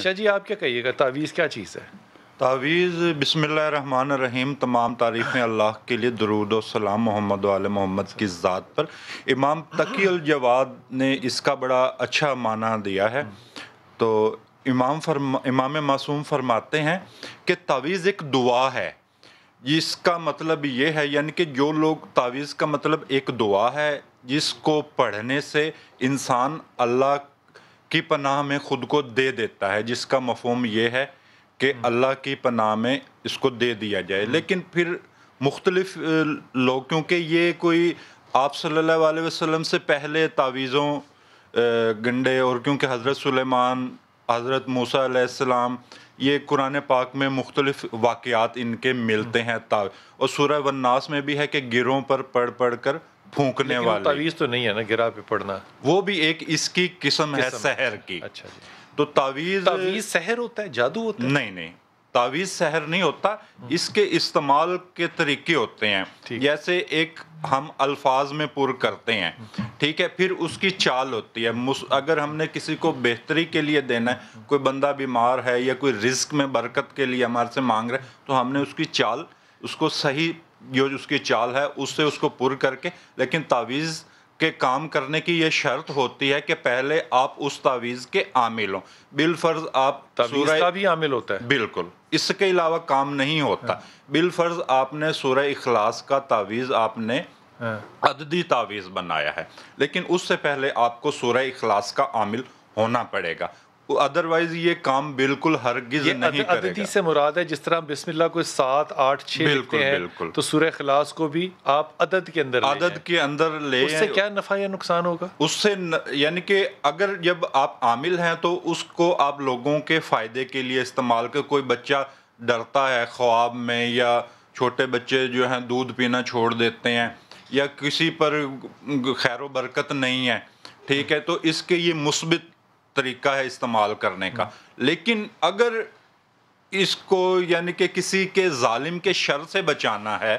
शाह जी आप क्या कहिएगा तावीज़ क्या चीज़ है तावीज़ बिसमिल्ल रहीम तमाम तारीफ़ें अल्लाह के लिए दरूद सलाम मोहम्मद वाल मोहम्मद की ज़ात पर इमाम तकी अलजवाद ने इसका बड़ा अच्छा माना दिया है तो इमाम फरमा इमाम मासूम फरमाते हैं कि तावीज़ एक दुआ है जिसका मतलब ये है यानी कि जो लोग तावीज़ का मतलब एक दुआ है जिसको पढ़ने से इंसान अल्लाह की पनाह में ख़ुद को दे देता है जिसका मफहम यह है कि हम्म। अल्लाह की पनाह में इसको दे दिया जाए हम्म। लेकिन फिर मुख्तलिफ लोग क्योंकि ये कोई आप सल्लल्लाहु अलैहि वसल्लम से पहले तावीज़ों गंडे और क्योंकि हज़रत सुलेमान हज़रत मूसा अलैहिस्सलाम ये कुरान पाक में मुख्तलिफ वाकियात इनके मिलते हम्म। हैं ताव और सूर्य वन्नास में भी है कि गिरों पर पढ़ पढ़ कर फूकने वाले तावीज तो नहीं है ना गिरा पे पड़ना वो भी एक इसकी किस्म है शहर की अच्छा जी तो तावीज तावीज शहर होता है जादू होता है नहीं नहीं तावीज शहर नहीं होता हम्म। इसके इस्तेमाल के तरीके होते हैं जैसे एक हम अल्फाज में पुर करते हैं हम्म। ठीक है फिर उसकी चाल होती है अगर हमने किसी को बेहतरी के लिए देना है हम्म। कोई बंदा बीमार है या कोई रिस्क में बरकत के लिए हमारे से मांग रहा है तो हमने उसकी चाल उसको सही जो उसकी चाल है उससे उसको पुर करके लेकिन तावीज़ के काम करने की यह शर्त होती है कि पहले आप उस तावीज़ के आमिल हों बिलफर्ज आप तावीज़ का भी आमिल होता है बिल्कुल इसके अलावा काम नहीं होता हाँ। बिलफर्ज आपने सूर्य इखलास का तावीज़ आपने हाँ। अददी तावीज़ बनाया है लेकिन उससे पहले आपको सूर्य इखलास का आमिल होना पड़ेगा अदरवाइज ये काम बिल्कुल हर गिज नहीं अद, करेगा से मुराद है जिस तरह हम बिस्मिल्लाह को सात आठ छह बिल्कुल हैं, बिल्कुल तो सूर्य खिलास को भी आप अदद के अंदर अदद के अंदर ले उससे क्या नफा या नुकसान होगा उससे यानी कि अगर जब आप आमिल हैं तो उसको आप लोगों के फायदे के लिए इस्तेमाल कर कोई बच्चा डरता है ख्वाब में या छोटे बच्चे जो हैं दूध पीना छोड़ देते हैं या किसी पर खैर बरकत नहीं है ठीक है तो इसके ये मुस्बित तरीका है इस्तेमाल करने का लेकिन अगर इसको यानी कि किसी के जालिम के शर से बचाना है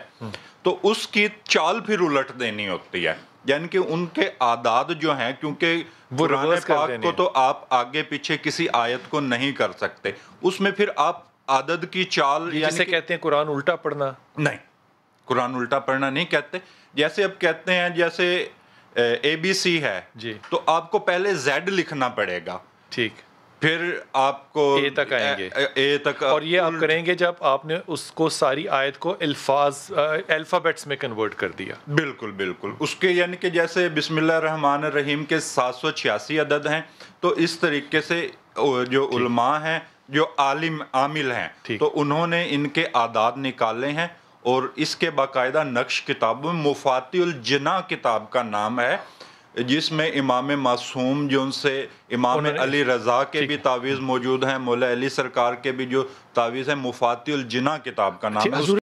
तो उसकी चाल फिर उलट देनी होती है यानी कि उनके आदाद जो हैं क्योंकि पुराने पाक को तो आप आगे पीछे किसी आयत को नहीं कर सकते उसमें फिर आप आदद की चाल जैसे कहते हैं कुरान उल्टा पढ़ना नहीं कुरान उल्टा पढ़ना नहीं कहते जैसे अब कहते हैं जैसे ए बी सी है जी तो आपको पहले जेड लिखना पड़ेगा ठीक फिर आपको ए तक आएंगे ए, ए तक और ये आप करेंगे जब आपने उसको सारी आयत को अल्फाज अल्फ़ाबेट्स में कन्वर्ट कर दिया बिल्कुल बिल्कुल उसके यानी कि जैसे बिस्मिल्लाह रहमान रहीम के सात सौ छियासी अदद हैं तो इस तरीके से जो उलमा हैं जो आलिम आमिल हैं तो उन्होंने इनके आदाद निकाले हैं और इसके बाकायदा नक्श किताब में मुफातिल जना किताब का नाम है जिसमें इमाम मासूम जो उनसे इमाम अली रज़ा के भी तावीज़ मौजूद हैं मौला अली सरकार के भी जो तावीज़ हैं मुफातिल जना किताब का अच्छा, नाम है